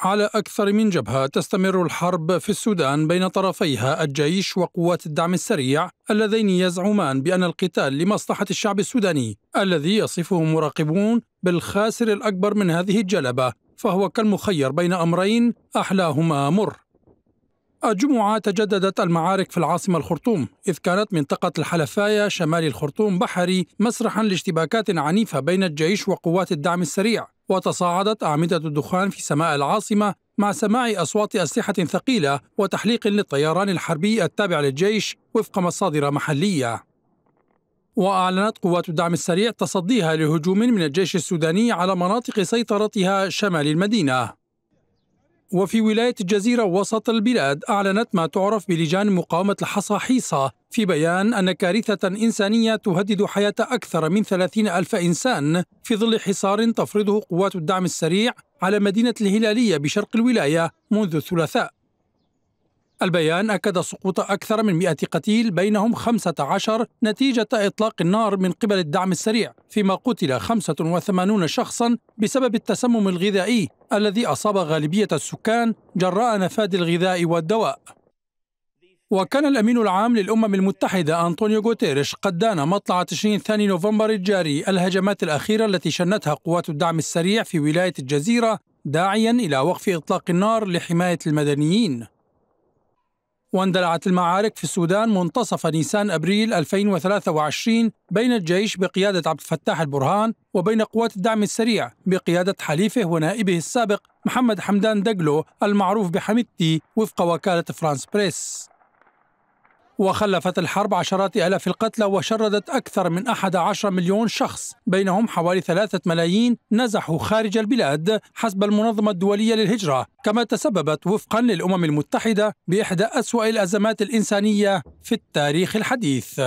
على أكثر من جبهة تستمر الحرب في السودان بين طرفيها الجيش وقوات الدعم السريع اللذين يزعمان بأن القتال لمصلحة الشعب السوداني الذي يصفه مراقبون بالخاسر الأكبر من هذه الجلبة فهو كالمخير بين أمرين أحلاهما مر الجمعة تجددت المعارك في العاصمة الخرطوم إذ كانت منطقة الحلفاية شمال الخرطوم بحري مسرحا لاشتباكات عنيفة بين الجيش وقوات الدعم السريع وتصاعدت أعمدة الدخان في سماء العاصمة مع سماع أصوات أسلحة ثقيلة وتحليق للطيران الحربي التابع للجيش وفق مصادر محلية وأعلنت قوات الدعم السريع تصديها لهجوم من الجيش السوداني على مناطق سيطرتها شمال المدينة وفي ولاية الجزيرة وسط البلاد أعلنت ما تعرف بلجان مقاومة الحصاحيصة في بيان أن كارثة إنسانية تهدد حياة أكثر من 30 ألف إنسان في ظل حصار تفرضه قوات الدعم السريع على مدينة الهلالية بشرق الولاية منذ الثلاثاء البيان أكد سقوط أكثر من 100 قتيل بينهم 15 نتيجة إطلاق النار من قبل الدعم السريع فيما قتل 85 شخصا بسبب التسمم الغذائي الذي أصاب غالبية السكان جراء نفاد الغذاء والدواء وكان الأمين العام للأمم المتحدة أنطونيو غوتيريش قد دان مطلع تشرين الثاني نوفمبر الجاري الهجمات الأخيرة التي شنتها قوات الدعم السريع في ولاية الجزيرة داعيا إلى وقف إطلاق النار لحماية المدنيين واندلعت المعارك في السودان منتصف نيسان أبريل 2023 بين الجيش بقيادة عبد الفتاح البرهان وبين قوات الدعم السريع بقيادة حليفه ونائبه السابق محمد حمدان دقلو المعروف بحميدتي وفق وكالة فرانس بريس وخلفت الحرب عشرات ألاف القتلى وشردت أكثر من 11 مليون شخص بينهم حوالي 3 ملايين نزحوا خارج البلاد حسب المنظمة الدولية للهجرة كما تسببت وفقا للأمم المتحدة بإحدى أسوأ الأزمات الإنسانية في التاريخ الحديث